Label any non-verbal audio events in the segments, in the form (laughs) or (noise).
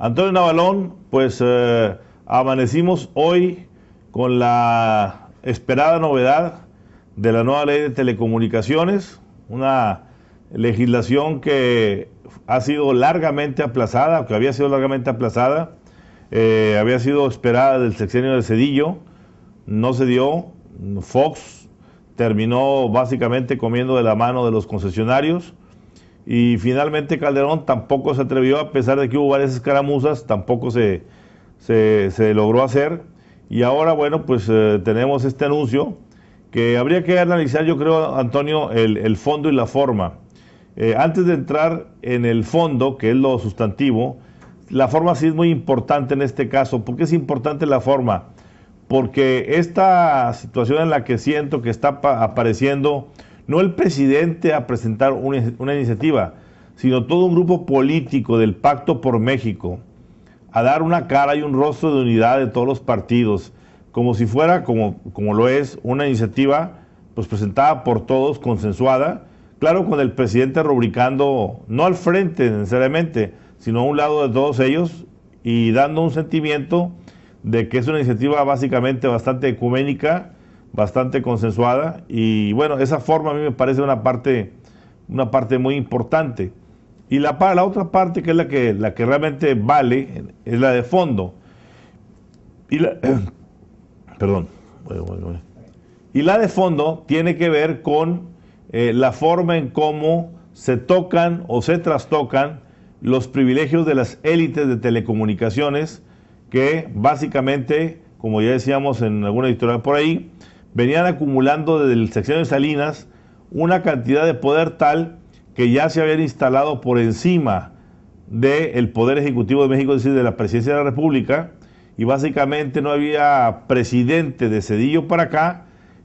Antonio Navalón, pues eh, amanecimos hoy con la esperada novedad de la nueva ley de telecomunicaciones, una legislación que ha sido largamente aplazada, que había sido largamente aplazada, eh, había sido esperada del sexenio del Cedillo, no se dio, Fox terminó básicamente comiendo de la mano de los concesionarios, y finalmente Calderón tampoco se atrevió, a pesar de que hubo varias escaramuzas, tampoco se, se, logró hacer. Y ahora, bueno, pues eh, tenemos este anuncio que habría que analizar, yo creo, Antonio, el, fondo y la forma. Eh, antes de entrar en el fondo, que es lo sustantivo, la forma sí es muy importante en este caso. ¿Por qué es importante la forma? Porque esta situación en la que siento que está apareciendo no el presidente a presentar una, iniciativa, sino todo un grupo político del Pacto por México a dar una cara y un rostro de unidad de todos los partidos, como si fuera, como, como lo es, una iniciativa pues presentada por todos, consensuada, claro, con el presidente rubricando, no al frente necesariamente, sino a un lado de todos ellos y dando un sentimiento de que es una iniciativa básicamente bastante ecuménica bastante consensuada y bueno, esa forma a mí me parece una parte, una parte muy importante. Y la, la otra parte que es la que, la que realmente vale es la de fondo. Y la, (clears throat) perdón. Y la de fondo tiene que ver con eh, la forma en cómo se tocan o se trastocan los privilegios de las élites de telecomunicaciones que básicamente, como ya decíamos en alguna editorial por ahí, venían acumulando desde el sección de Salinas una cantidad de poder tal que ya se habían instalado por encima del Poder Ejecutivo de México, es decir, de la Presidencia de la República, y básicamente no había presidente de Cedillo para acá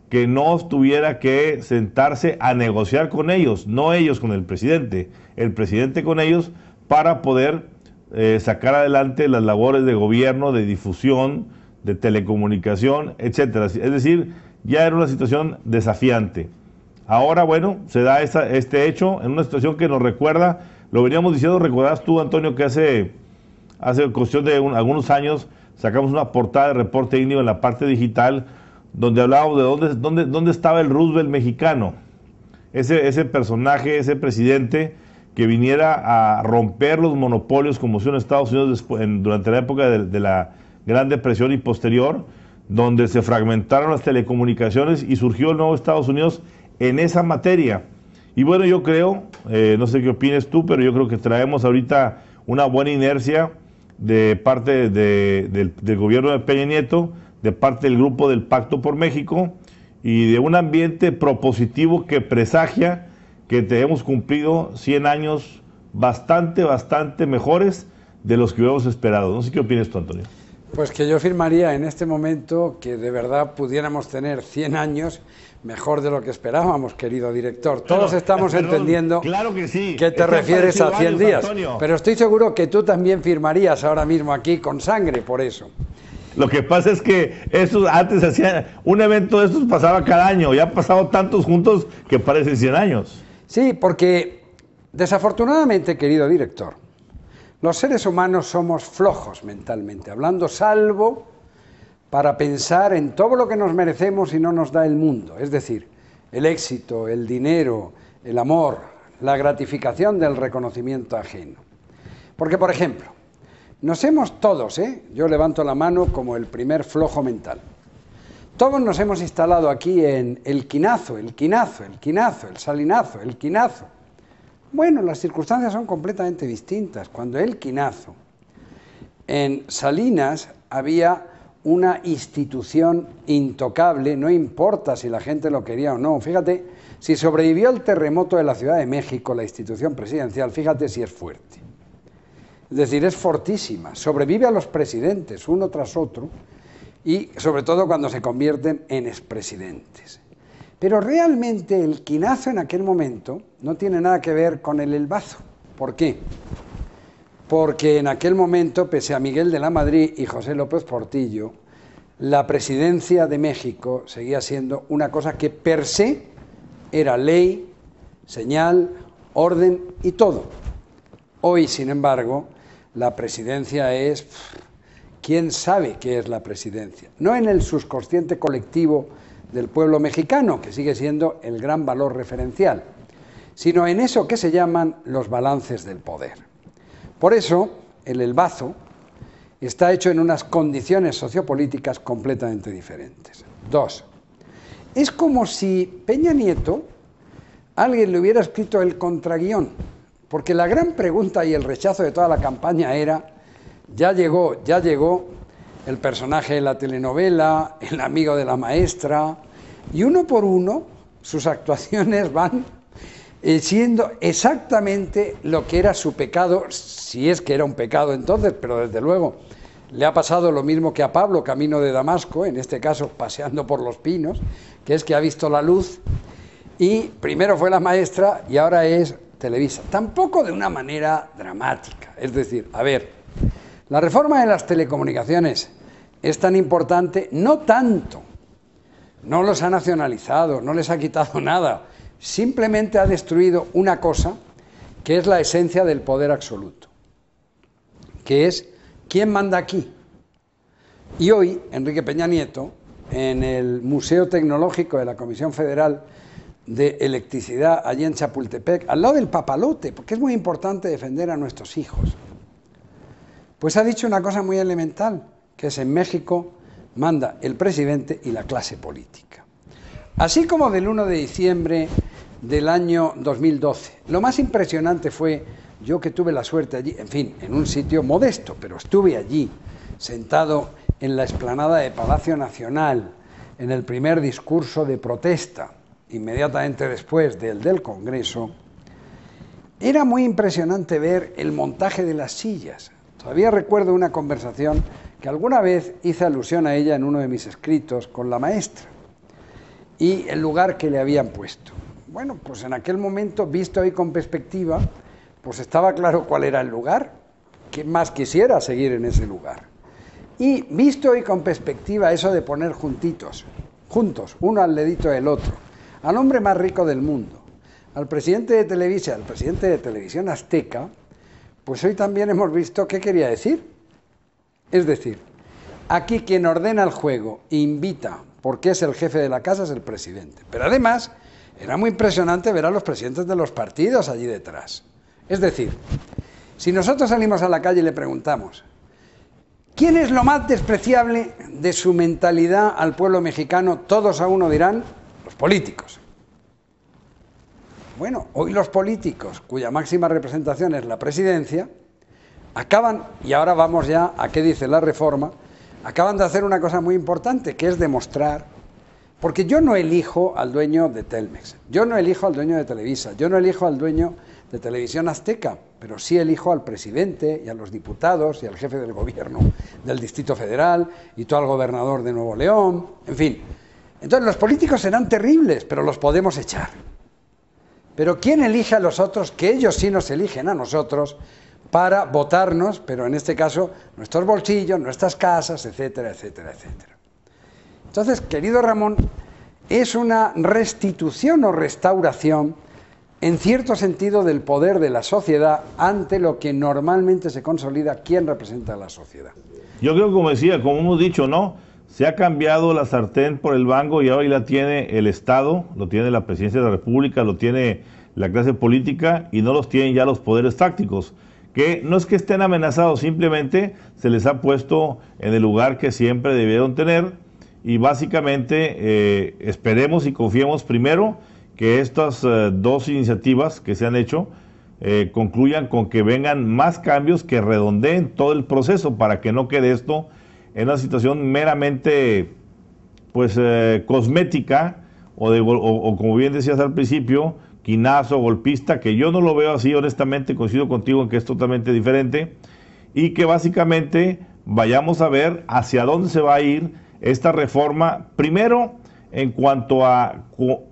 que no tuviera que sentarse a negociar con ellos, no ellos con el presidente, el presidente con ellos para poder eh, sacar adelante las labores de gobierno, de difusión, de telecomunicación, etcétera. Es decir, ya era una situación desafiante. Ahora, bueno, se da este hecho en una situación que nos recuerda, lo veníamos diciendo, recuerdas tú, Antonio, que hace, hace cuestión de algunos años sacamos una portada de reporte índigo en la parte digital donde hablábamos de dónde, dónde estaba el Roosevelt mexicano, ese, ese personaje, ese presidente que viniera a romper los monopolios como son Estados Unidos durante la época de la Gran Depresión y posterior donde se fragmentaron las telecomunicaciones y surgió el nuevo Estados Unidos en esa materia. Y bueno, yo creo, eh, no sé qué opines tú, pero yo creo que traemos ahorita una buena inercia de parte del, gobierno de Peña Nieto, de parte del grupo del Pacto por México y de un ambiente propositivo que presagia que te hemos cumplido 100 años bastante, bastante mejores de los que hubiéramos esperado. No sé qué opinas tú, Antonio. Pues que yo firmaría en este momento que de verdad pudiéramos tener 100 años mejor de lo que esperábamos, querido director. Todos estamos entendiendo que, te refieres a 100 días, pero estoy seguro que tú también firmarías ahora mismo aquí con sangre por eso. Lo que pasa es que antes hacía un evento de estos pasaba cada año, y han pasado tantos juntos que parecen 100 años. Sí, porque desafortunadamente, querido director, los seres humanos somos flojos mentalmente hablando, salvo para pensar en todo lo que nos merecemos y no nos da el mundo, es decir, el éxito, el dinero, el amor, la gratificación del reconocimiento ajeno. Porque, por ejemplo, nos hemos todos, ¿eh? yo levanto la mano como el primer flojo mental, todos nos hemos instalado aquí en el quinazo, el quinazo, el quinazo, el salinazo, el quinazo, bueno, las circunstancias son completamente distintas. Cuando el quinazo, en Salinas había una institución intocable, no importa si la gente lo quería o no. Fíjate, si sobrevivió el terremoto de la Ciudad de México, la institución presidencial, fíjate si es fuerte. Es decir, es fortísima, sobrevive a los presidentes uno tras otro y sobre todo cuando se convierten en expresidentes. Pero realmente el quinazo en aquel momento no tiene nada que ver con el elbazo. ¿Por qué? Porque en aquel momento, pese a Miguel de la Madrid y José López Portillo, la presidencia de México seguía siendo una cosa que per se era ley, señal, orden y todo. Hoy, sin embargo, la presidencia es... ¿Quién sabe qué es la presidencia? No en el subconsciente colectivo del pueblo mexicano, que sigue siendo el gran valor referencial, sino en eso que se llaman los balances del poder. Por eso, el elbazo está hecho en unas condiciones sociopolíticas completamente diferentes. Dos, es como si Peña Nieto, alguien le hubiera escrito el contraguión, porque la gran pregunta y el rechazo de toda la campaña era, ya llegó, ya llegó, el personaje de la telenovela, el amigo de la maestra, y uno por uno sus actuaciones van eh, siendo exactamente lo que era su pecado, si es que era un pecado entonces, pero desde luego le ha pasado lo mismo que a Pablo, camino de Damasco, en este caso paseando por los pinos, que es que ha visto la luz y primero fue la maestra y ahora es Televisa. Tampoco de una manera dramática, es decir, a ver, la reforma de las telecomunicaciones es tan importante, no tanto, no los ha nacionalizado, no les ha quitado (laughs) nada, simplemente ha destruido una cosa que es la esencia del poder absoluto, que es quién manda aquí. Y hoy, Enrique Peña Nieto, en el Museo Tecnológico de la Comisión Federal de Electricidad, allí en Chapultepec, al lado del papalote, porque es muy importante defender a nuestros hijos. Pues ha dicho una cosa muy elemental, que es en México manda el presidente y la clase política. Así como del 1 de diciembre del año 2012. Lo más impresionante fue yo que tuve la suerte allí, en fin, en un sitio modesto, pero estuve allí, sentado en la explanada de Palacio Nacional, en el primer discurso de protesta, inmediatamente después del del Congreso, era muy impresionante ver el montaje de las sillas. Todavía recuerdo una conversación que alguna vez hice alusión a ella en uno de mis escritos con la maestra y el lugar que le habían puesto. Bueno, pues en aquel momento, visto hoy con perspectiva, pues estaba claro cuál era el lugar, que más quisiera seguir en ese lugar. Y visto hoy con perspectiva eso de poner juntitos, juntos, uno al dedito del otro, al hombre más rico del mundo, al presidente de Televisa, al presidente de Televisión Azteca, pues hoy también hemos visto qué quería decir. Es decir, aquí quien ordena el juego e invita, porque es el jefe de la casa, es el presidente. Pero además, era muy impresionante ver a los presidentes de los partidos allí detrás. Es decir, si nosotros salimos a la calle y le preguntamos, ¿quién es lo más despreciable de su mentalidad al pueblo mexicano? Todos a uno dirán, los políticos. Bueno, hoy los políticos, cuya máxima representación es la presidencia, acaban, y ahora vamos ya a qué dice la reforma, acaban de hacer una cosa muy importante, que es demostrar, porque yo no elijo al dueño de Telmex, yo no elijo al dueño de Televisa, yo no elijo al dueño de Televisión Azteca, pero sí elijo al presidente y a los diputados y al jefe del gobierno del Distrito Federal y todo al gobernador de Nuevo León, en fin. Entonces los políticos serán terribles, pero los podemos echar. Pero ¿quién elige a los otros? Que ellos sí nos eligen a nosotros para votarnos, pero en este caso nuestros bolsillos, nuestras casas, etcétera, etcétera, etcétera. Entonces, querido Ramón, es una restitución o restauración, en cierto sentido, del poder de la sociedad ante lo que normalmente se consolida quién representa a la sociedad. Yo creo que, como decía, como hemos dicho, ¿no? Se ha cambiado la sartén por el banco y hoy la tiene el Estado, lo tiene la presidencia de la República, lo tiene la clase política y no los tienen ya los poderes tácticos, que no es que estén amenazados, simplemente se les ha puesto en el lugar que siempre debieron tener y básicamente eh, esperemos y confiemos primero que estas eh, dos iniciativas que se han hecho eh, concluyan con que vengan más cambios que redondeen todo el proceso para que no quede esto en una situación meramente pues eh, cosmética o, como bien decías al principio, quinazo, golpista, que yo no lo veo así, honestamente coincido contigo en que es totalmente diferente y que básicamente vayamos a ver hacia dónde se va a ir esta reforma, primero en cuanto a,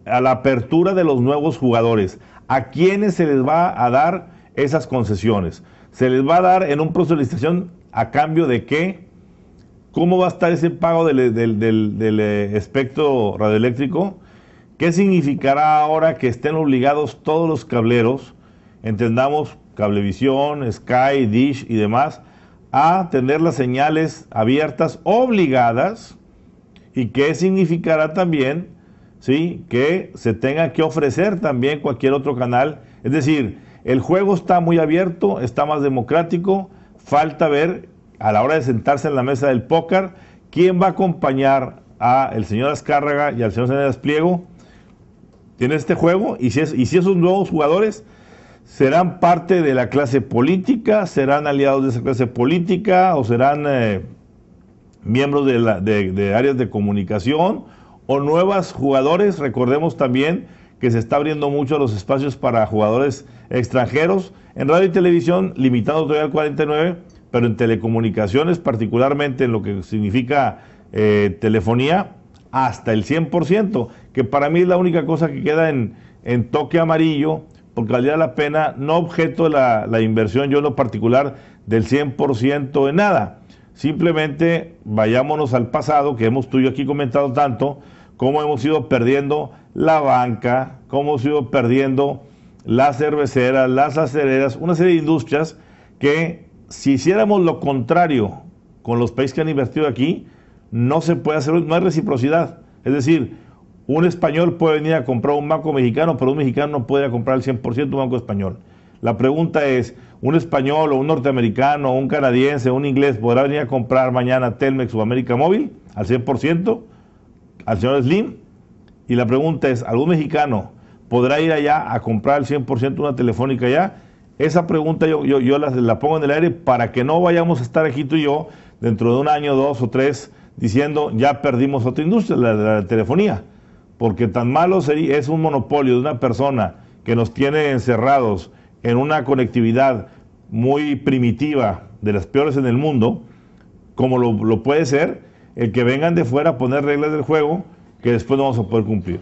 a la apertura de los nuevos jugadores, a quienes se les va a dar esas concesiones. Se les va a dar en un proceso de licitación a cambio de qué, ¿Cómo va a estar ese pago del, eh, espectro radioeléctrico? ¿Qué significará ahora que estén obligados todos los cableros, entendamos Cablevisión, Sky, Dish y demás, a tener las señales abiertas obligadas? ¿Y qué significará también ¿sí? que se tenga que ofrecer también cualquier otro canal? Es decir, el juego está muy abierto, está más democrático, falta ver a la hora de sentarse en la mesa del póker, ¿quién va a acompañar a el señor Azcárraga y al señor Sánchez Pliego ¿Tiene este juego? Y si, esos nuevos jugadores serán parte de la clase política, serán aliados de esa clase política o serán eh, miembros de, áreas de comunicación o nuevos jugadores, recordemos también que se está abriendo mucho los espacios para jugadores extranjeros. En radio y televisión, limitado todavía al 49, pero en telecomunicaciones, particularmente en lo que significa eh, telefonía, hasta el 100%, que para mí es la única cosa que queda en, toque amarillo, porque valía la pena, no objeto la, la inversión, yo en lo particular, del 100% de nada. Simplemente vayámonos al pasado, que hemos tú y yo aquí comentado tanto, cómo hemos ido perdiendo la banca, cómo hemos ido perdiendo las cerveceras, las acereras, una serie de industrias que si hiciéramos lo contrario con los países que han invertido aquí, no se puede hacer, no hay reciprocidad. Es decir, un español puede venir a comprar un banco mexicano, pero un mexicano no puede comprar el 100% un banco español. La pregunta es, ¿un español o un norteamericano, o un canadiense, o un inglés podrá venir a comprar mañana Telmex o América Móvil al 100% al señor Slim? Y la pregunta es, ¿algún mexicano podrá ir allá a comprar el 100% una telefónica allá? Esa pregunta yo, yo, la, pongo en el aire para que no vayamos a estar aquí tú y yo dentro de un año, dos o tres diciendo ya perdimos otra industria, la de la telefonía. Porque tan malo sería, es un monopolio de una persona que nos tiene encerrados en una conectividad muy primitiva, de las peores en el mundo, como lo, lo puede ser el que vengan de fuera a poner reglas del juego que después no vamos a poder cumplir.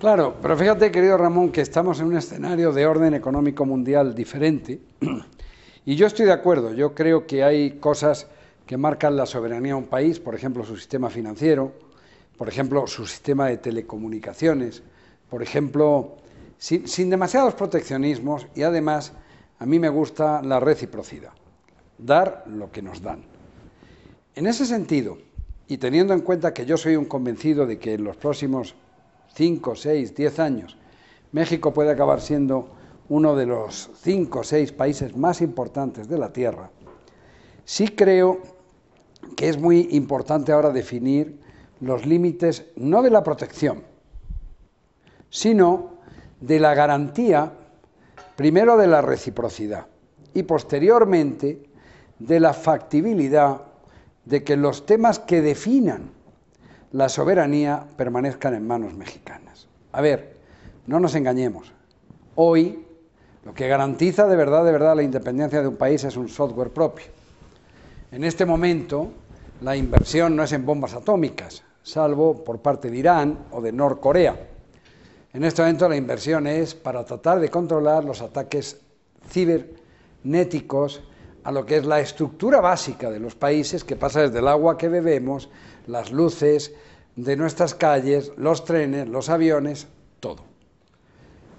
Claro, pero fíjate, querido Ramón, que estamos en un escenario de orden económico mundial diferente. Y yo estoy de acuerdo, yo creo que hay cosas que marcan la soberanía de un país, por ejemplo, su sistema financiero, por ejemplo, su sistema de telecomunicaciones, por ejemplo, sin, sin demasiados proteccionismos y además a mí me gusta la reciprocidad, dar lo que nos dan. En ese sentido, y teniendo en cuenta que yo soy un convencido de que en los próximos 5, 6, 10 años, México puede acabar siendo uno de los 5 o 6 países más importantes de la Tierra, sí creo que es muy importante ahora definir los límites no de la protección, sino de la garantía, primero de la reciprocidad y posteriormente de la factibilidad de que los temas que definan la soberanía permanezcan en manos mexicanas. A ver, no nos engañemos. Hoy lo que garantiza de verdad, de verdad la independencia de un país es un software propio. En este momento la inversión no es en bombas atómicas, salvo por parte de Irán o de Norcorea. En este momento la inversión es para tratar de controlar los ataques cibernéticos a lo que es la estructura básica de los países, que pasa desde el agua que bebemos las luces de nuestras calles, los trenes, los aviones, todo.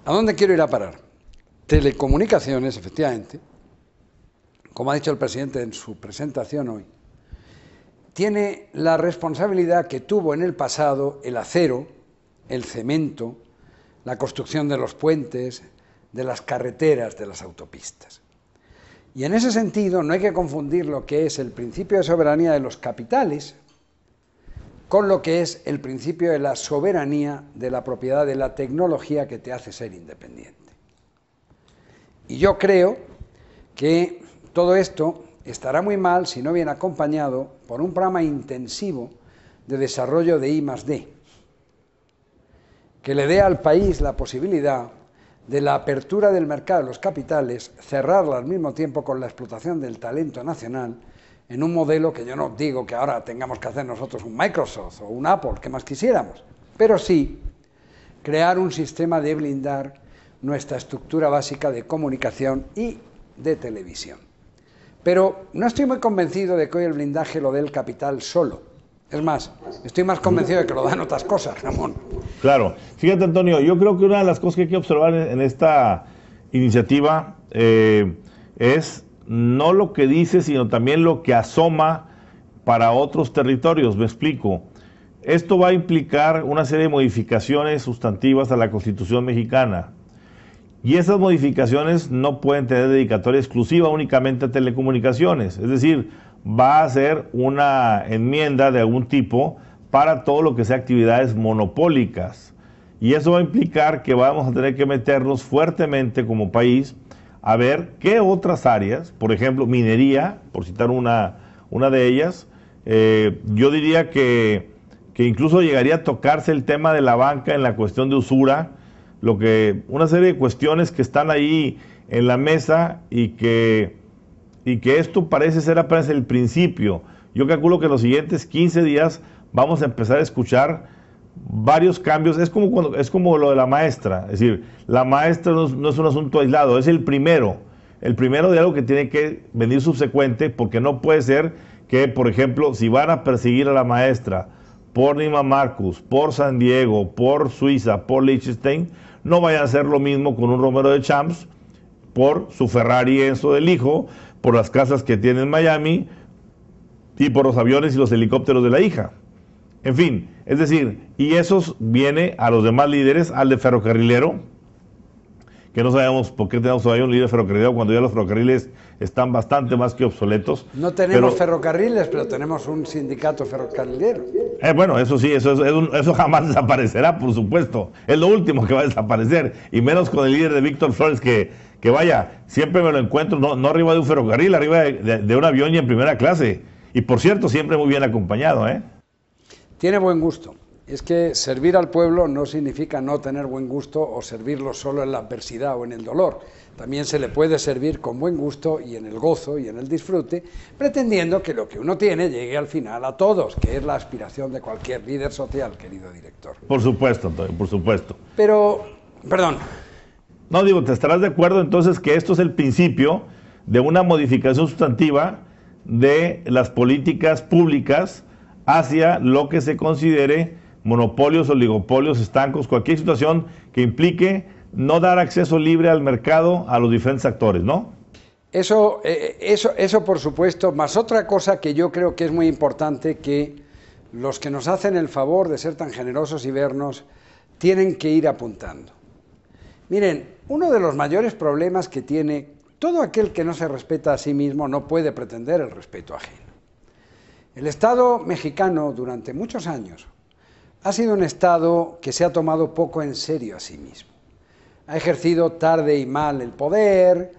¿A dónde quiero ir a parar? Telecomunicaciones, efectivamente, como ha dicho el presidente en su presentación hoy, tiene la responsabilidad que tuvo en el pasado el acero, el cemento, la construcción de los puentes, de las carreteras, de las autopistas. Y en ese sentido no hay que confundir lo que es el principio de soberanía de los capitales con lo que es el principio de la soberanía de la propiedad de la tecnología que te hace ser independiente. Y yo creo que todo esto estará muy mal si no viene acompañado por un programa intensivo de desarrollo de I D, que le dé al país la posibilidad de la apertura del mercado de los capitales, cerrarla al mismo tiempo con la explotación del talento nacional, en un modelo que yo no digo que ahora tengamos que hacer nosotros un Microsoft o un Apple, que más quisiéramos, pero sí crear un sistema de blindar nuestra estructura básica de comunicación y de televisión. Pero no estoy muy convencido de que hoy el blindaje lo dé el capital solo. Es más, estoy más convencido de que lo dan otras cosas, Ramón. Claro. Fíjate, Antonio, yo creo que una de las cosas que hay que observar en esta iniciativa eh, es no lo que dice, sino también lo que asoma para otros territorios. Me explico. Esto va a implicar una serie de modificaciones sustantivas a la Constitución mexicana. Y esas modificaciones no pueden tener dedicatoria exclusiva únicamente a telecomunicaciones. Es decir, va a ser una enmienda de algún tipo para todo lo que sea actividades monopólicas. Y eso va a implicar que vamos a tener que meternos fuertemente como país a ver qué otras áreas, por ejemplo, minería, por citar una, una de ellas, eh, yo diría que, que, incluso llegaría a tocarse el tema de la banca en la cuestión de usura, lo que, una serie de cuestiones que están ahí en la mesa y que, y que esto parece ser apenas el principio. Yo calculo que en los siguientes 15 días vamos a empezar a escuchar varios cambios. Es como, cuando, es como lo de la maestra. Es decir, la maestra no es, un asunto aislado, es el primero. El primero de algo que tiene que venir subsecuente, porque no puede ser que, por ejemplo, si van a perseguir a la maestra por Nima Marcus, por San Diego, por Suiza, por Liechtenstein, no vayan a hacer lo mismo con un Romero de Champs por su Ferrari eso del hijo, por las casas que tiene en Miami y por los aviones y los helicópteros de la hija. En fin, es decir, y eso viene a los demás líderes, al de ferrocarrilero, que no sabemos por qué tenemos todavía un líder ferrocarrilero cuando ya los ferrocarriles están bastante más que obsoletos. No tenemos ferrocarriles, pero tenemos un sindicato ferrocarrilero. Eh, bueno, eso sí, eso, jamás (laughs) desaparecerá, por supuesto. Es lo último que va a desaparecer, y menos con el líder de Víctor Flores que... vaya, siempre me lo encuentro, no, arriba de un ferrocarril, arriba de, de un avión y en primera clase. Y por cierto, siempre muy bien acompañado, ¿eh? Tiene buen gusto. Es que servir al pueblo no significa no tener buen gusto o servirlo solo en la adversidad o en el dolor. También se le puede servir con buen gusto y en el gozo y en el disfrute, pretendiendo que lo que uno tiene llegue al final a todos, que es la aspiración de cualquier líder social, querido director. Por supuesto, Antonio, por supuesto. Pero, perdón. No digo, te estarás de acuerdo entonces que esto es el principio de una modificación sustantiva de las políticas públicas hacia lo que se considere monopolios, oligopolios, estancos, cualquier situación que implique no dar acceso libre al mercado a los diferentes actores, ¿no? Eso, eh, eso, eso por supuesto, más otra cosa que yo creo que es muy importante que los que nos hacen el favor de ser tan generosos y vernos tienen que ir apuntando. Miren, uno de los mayores problemas que tiene todo aquel que no se respeta a sí mismo no puede pretender el respeto ajeno. El Estado mexicano durante muchos años ha sido un Estado que se ha tomado poco en serio a sí mismo. Ha ejercido tarde y mal el poder.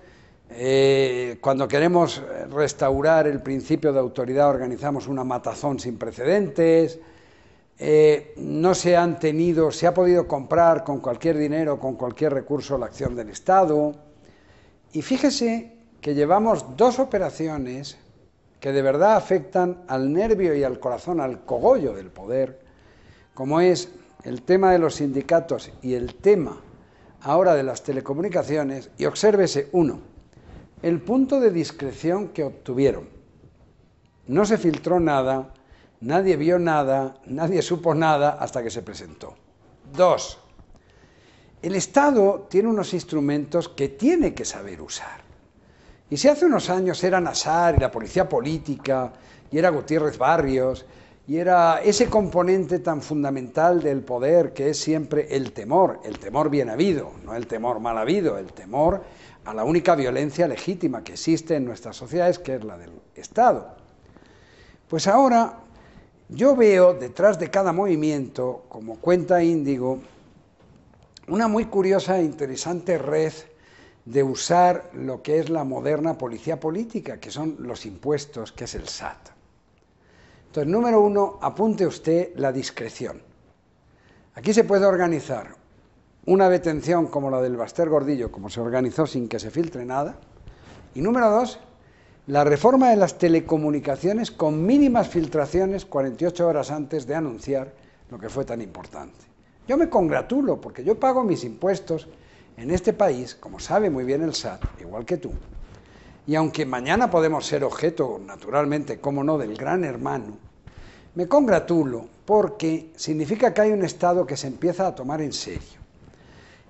Eh, cuando queremos restaurar el principio de autoridad organizamos una matazón sin precedentes. Eh, no se han tenido, se ha podido comprar con cualquier dinero, con cualquier recurso la acción del Estado. Y fíjese que llevamos dos operaciones que de verdad afectan al nervio y al corazón, al cogollo del poder, como es el tema de los sindicatos y el tema ahora de las telecomunicaciones, y obsérvese uno, el punto de discreción que obtuvieron. No se filtró nada, nadie vio nada, nadie supo nada hasta que se presentó. Dos, el Estado tiene unos instrumentos que tiene que saber usar. Y si hace unos años era Nazar y la policía política, y era Gutiérrez Barrios, y era ese componente tan fundamental del poder que es siempre el temor, el temor bien habido, no el temor mal habido, el temor a la única violencia legítima que existe en nuestras sociedades, que es la del Estado. Pues ahora yo veo detrás de cada movimiento, como cuenta Índigo, una muy curiosa e interesante red de usar lo que es la moderna policía política, que son los impuestos, que es el SAT. Entonces, número uno, apunte usted la discreción. Aquí se puede organizar una detención como la del Baster Gordillo, como se organizó sin que se filtre nada. Y número dos, la reforma de las telecomunicaciones con mínimas filtraciones 48 horas antes de anunciar lo que fue tan importante. Yo me congratulo porque yo pago mis impuestos en este país, como sabe muy bien el SAT, igual que tú, y aunque mañana podemos ser objeto, naturalmente, como no, del gran hermano, me congratulo porque significa que hay un Estado que se empieza a tomar en serio,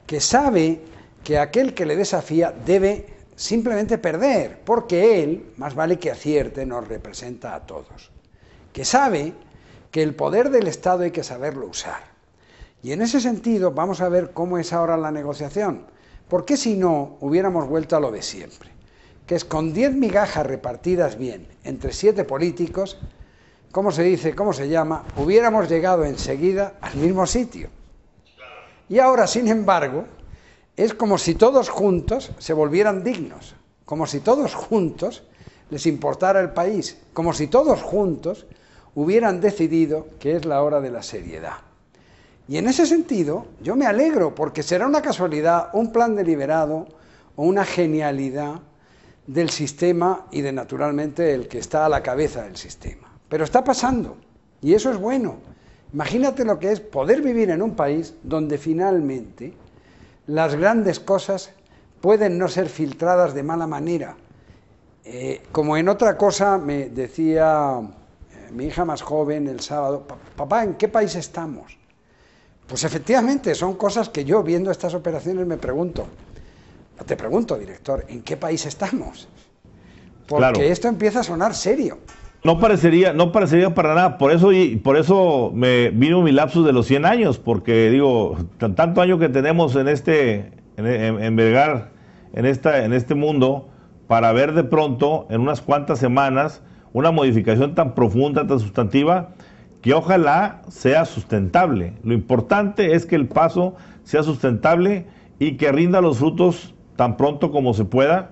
que sabe que aquel que le desafía debe simplemente perder, porque él, más vale que acierte, nos representa a todos, que sabe que el poder del Estado hay que saberlo usar y en ese sentido vamos a ver cómo es ahora la negociación. Porque si no, hubiéramos vuelto a lo de siempre? Que es con diez migajas repartidas bien entre siete políticos, ¿cómo se dice? ¿Cómo se llama? Hubiéramos llegado enseguida al mismo sitio. Y ahora, sin embargo, es como si todos juntos se volvieran dignos, como si todos juntos les importara el país, como si todos juntos hubieran decidido que es la hora de la seriedad. Y en ese sentido, yo me alegro, porque será una casualidad, un plan deliberado o una genialidad del sistema y de naturalmente el que está a la cabeza del sistema. Pero está pasando, y eso es bueno. Imagínate lo que es poder vivir en un país donde finalmente las grandes cosas pueden no ser filtradas de mala manera. Eh, como en otra cosa me decía eh, mi hija más joven el sábado, papá, ¿en qué país estamos? Pues efectivamente, son cosas que yo viendo estas operaciones me pregunto. Te pregunto, director, ¿en qué país estamos? Porque esto empieza a sonar serio. No parecería, no parecería para nada. Por eso, y por eso me vino mi lapsus de los 100 años, porque digo, tanto año que tenemos en este, en, en, esta, en este mundo, para ver de pronto, en unas cuantas semanas, una modificación tan profunda, tan sustantiva, que ojalá sea sustentable. Lo importante es que el paso sea sustentable y que rinda los frutos tan pronto como se pueda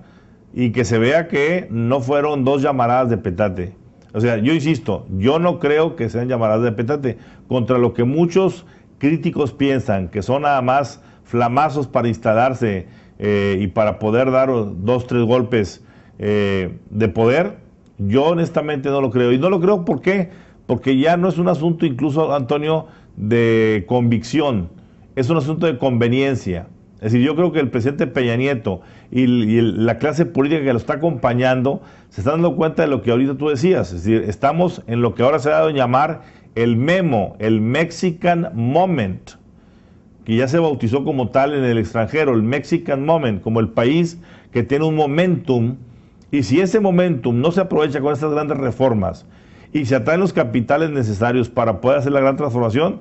y que se vea que no fueron dos llamaradas de petate. O sea, yo insisto, yo no creo que sean llamaradas de petate contra lo que muchos críticos piensan, que son nada más flamazos para instalarse eh, y para poder dar dos, tres golpes eh, de poder. Yo honestamente no lo creo. Y no lo creo porque porque ya no es un asunto incluso, Antonio, de convicción, es un asunto de conveniencia. Es decir, yo creo que el presidente Peña Nieto y, la clase política que lo está acompañando se están dando cuenta de lo que ahorita tú decías. Es decir, estamos en lo que ahora se ha dado a llamar el memo, el Mexican Moment, que ya se bautizó como tal en el extranjero, el Mexican Moment, como el país que tiene un momentum. Y si ese momentum no se aprovecha con estas grandes reformas, y se atraen los capitales necesarios para poder hacer la gran transformación,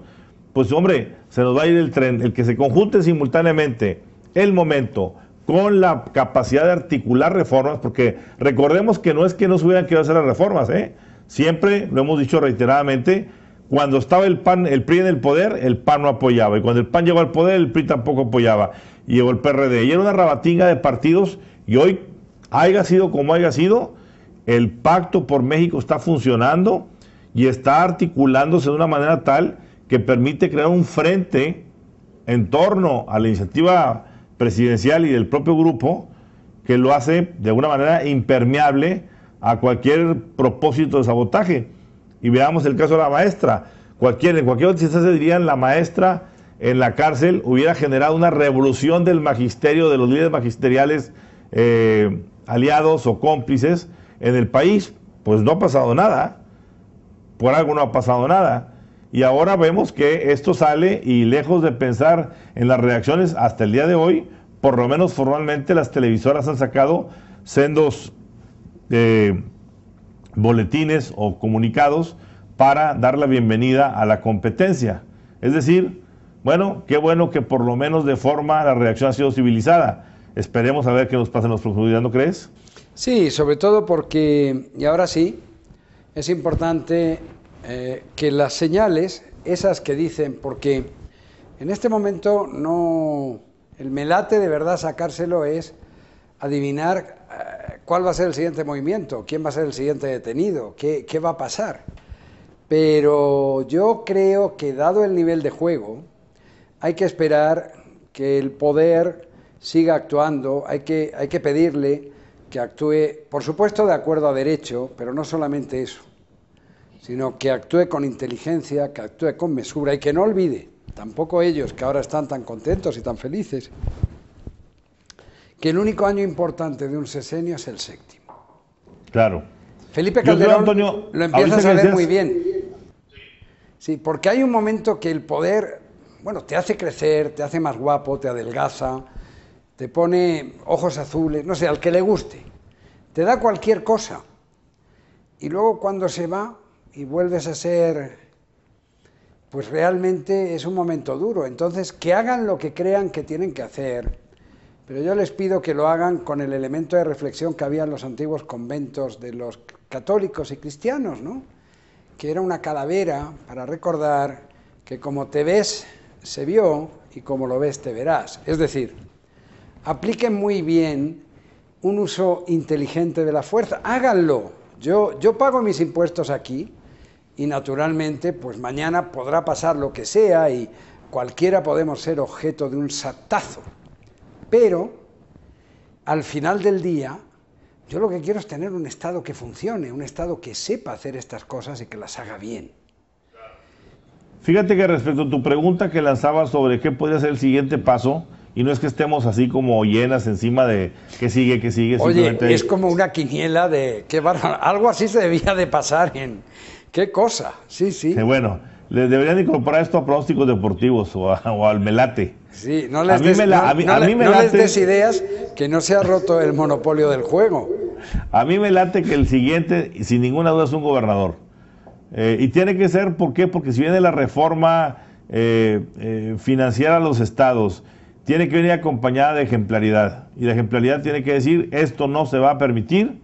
pues hombre, se nos va a ir el tren. El que se conjunte simultáneamente el momento con la capacidad de articular reformas, porque recordemos que no es que no se hubieran querido hacer las reformas, ¿eh? siempre lo hemos dicho reiteradamente, cuando estaba el PAN, el PRI en el poder, el PAN no apoyaba, y cuando el PAN llegó al poder, el PRI tampoco apoyaba, y llegó el PRD, y era una rabatinga de partidos, y hoy, haya sido como haya sido, el pacto por México está funcionando y está articulándose de una manera tal que permite crear un frente en torno a la iniciativa presidencial y del propio grupo que lo hace de una manera impermeable a cualquier propósito de sabotaje. Y veamos el caso de la maestra. Cualquier, en cualquier otra se dirían la maestra en la cárcel hubiera generado una revolución del magisterio, de los líderes magisteriales eh, aliados o cómplices, en el país, pues no ha pasado nada. Por algo no ha pasado nada. Y ahora vemos que esto sale y lejos de pensar en las reacciones hasta el día de hoy, por lo menos formalmente las televisoras han sacado sendos eh, boletines o comunicados para dar la bienvenida a la competencia. Es decir, bueno, qué bueno que por lo menos de forma la reacción ha sido civilizada. Esperemos a ver qué nos pasa en los próximos días, ¿no crees? Sí, sobre todo porque, y ahora sí, es importante eh, que las señales, esas que dicen, porque en este momento no, el melate de verdad sacárselo es adivinar eh, cuál va a ser el siguiente movimiento, quién va a ser el siguiente detenido, qué, qué va a pasar. Pero yo creo que dado el nivel de juego, hay que esperar que el poder siga actuando, hay que, hay que pedirle que actúe, por supuesto, de acuerdo a derecho, pero no solamente eso, sino que actúe con inteligencia, que actúe con mesura y que no olvide, tampoco ellos que ahora están tan contentos y tan felices, que el único año importante de un sesenio es el séptimo. Claro. Felipe Calderón lo empieza a saber muy bien. Sí, porque hay un momento que el poder, bueno, te hace crecer, te hace más guapo, te adelgaza, te pone ojos azules, no sé, al que le guste, te da cualquier cosa. Y luego cuando se va y vuelves a ser, pues realmente es un momento duro. Entonces, que hagan lo que crean que tienen que hacer, pero yo les pido que lo hagan con el elemento de reflexión que había en los antiguos conventos de los católicos y cristianos, ¿no? Que era una calavera para recordar que como te ves, se vio y como lo ves, te verás. Es decir, apliquen muy bien un uso inteligente de la fuerza. Háganlo. Yo, pago mis impuestos aquí y naturalmente, pues mañana podrá pasar lo que sea y cualquiera podemos ser objeto de un satazo. Pero al final del día, yo lo que quiero es tener un Estado que funcione, un Estado que sepa hacer estas cosas y que las haga bien. Fíjate que respecto a tu pregunta que lanzabas sobre qué podría ser el siguiente paso, y no es que estemos así como llenas encima de qué sigue, que sigue. Oye, es como una quiniela de qué (laughs) Algo así se debía de pasar en qué cosa. Sí, sí. bueno, le deberían incorporar esto a pronósticos deportivos o, al melate. Sí, no les des ideas que no se ha roto el monopolio del juego. A mí me late que el siguiente, sin ninguna duda, es un gobernador. Eh, y tiene que ser, ¿por qué? Porque si viene la reforma eh, eh, financiera a los estados, tiene que venir acompañada de ejemplaridad. Y la ejemplaridad tiene que decir, esto no se va a permitir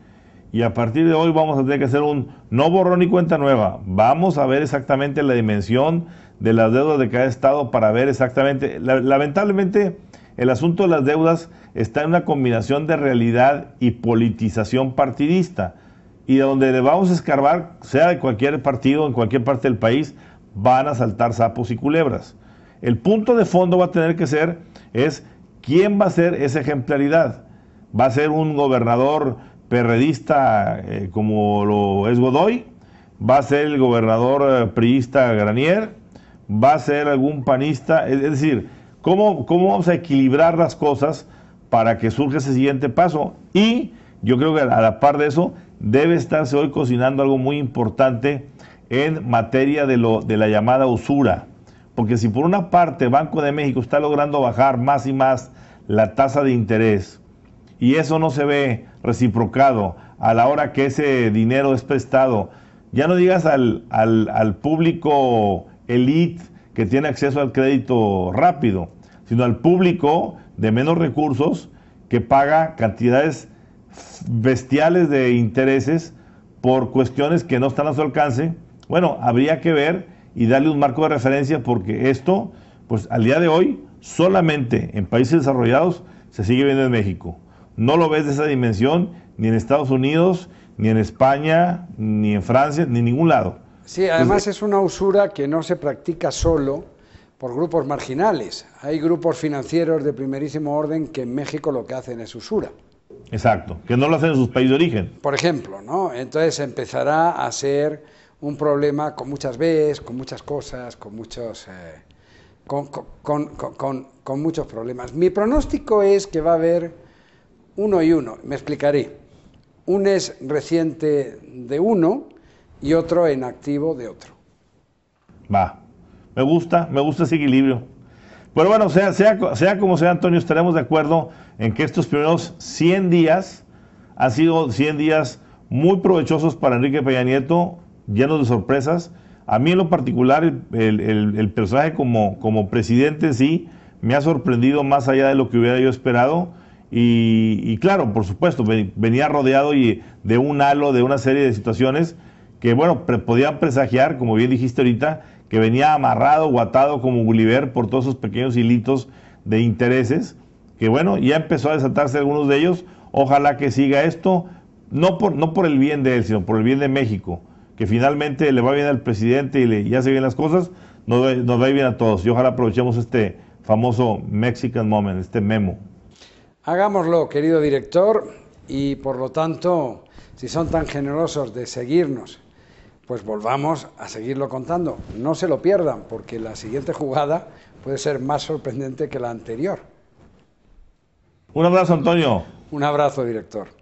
y a partir de hoy vamos a tener que hacer un no borrón y cuenta nueva. Vamos a ver exactamente la dimensión de las deudas de cada estado para ver exactamente. Lamentablemente, el asunto de las deudas está en una combinación de realidad y politización partidista. Y de donde le vamos a escarbar, sea de cualquier partido, en cualquier parte del país, van a saltar sapos y culebras. El punto de fondo va a tener que ser es quién va a ser esa ejemplaridad. ¿Va a ser un gobernador perredista eh, como lo es Godoy? ¿Va a ser el gobernador eh, priista Granier? ¿Va a ser algún panista? Es, decir, ¿cómo, ¿cómo vamos a equilibrar las cosas para que surja ese siguiente paso? Y yo creo que a la par de eso debe estarse hoy cocinando algo muy importante en materia de, lo, de la llamada usura. Porque si por una parte Banco de México está logrando bajar más y más la tasa de interés y eso no se ve reciprocado a la hora que ese dinero es prestado, ya no digas al, al, al público elite que tiene acceso al crédito rápido, sino al público de menos recursos que paga cantidades bestiales de intereses por cuestiones que no están a su alcance. Bueno, habría que ver y darle un marco de referencia porque esto, pues al día de hoy, solamente en países desarrollados se sigue viendo en México. No lo ves de esa dimensión ni en Estados Unidos, ni en España, ni en Francia, ni en ningún lado. Sí, además es una usura que no se practica solo por grupos marginales. Hay grupos financieros de primerísimo orden que en México lo que hacen es usura. Exacto, que no lo hacen en sus países de origen. Por ejemplo, ¿no? Entonces empezará a ser un problema con muchas veces, con muchas cosas, con muchos, eh, con, muchos problemas. Mi pronóstico es que va a haber uno y uno, me explicaré. Un es reciente de uno y otro en activo de otro. Va, me gusta, me gusta ese equilibrio. Pero bueno, sea, sea, sea como sea, Antonio, estaremos de acuerdo en que estos primeros 100 días han sido 100 días muy provechosos para Enrique Peña Nieto llenos de sorpresas. A mí en lo particular, el, personaje como, como presidente sí me ha sorprendido más allá de lo que hubiera yo esperado. Y, claro, por supuesto, venía rodeado y de un halo, de una serie de situaciones que, bueno, podían presagiar, como bien dijiste ahorita, que venía amarrado guatado como Gulliver por todos esos pequeños hilitos de intereses, que bueno, ya empezó a desatarse algunos de ellos. Ojalá que siga esto, no por, no por el bien de él, sino por el bien de México que finalmente le va bien al presidente y, le, hace bien las cosas, nos, nos va bien a todos. Y ojalá aprovechemos este famoso Mexican Moment, este memo. Hagámoslo, querido director, y por lo tanto, si son tan generosos de seguirnos, pues volvamos a seguirlo contando. No se lo pierdan, porque la siguiente jugada puede ser más sorprendente que la anterior. Un abrazo, Antonio. Un abrazo, director.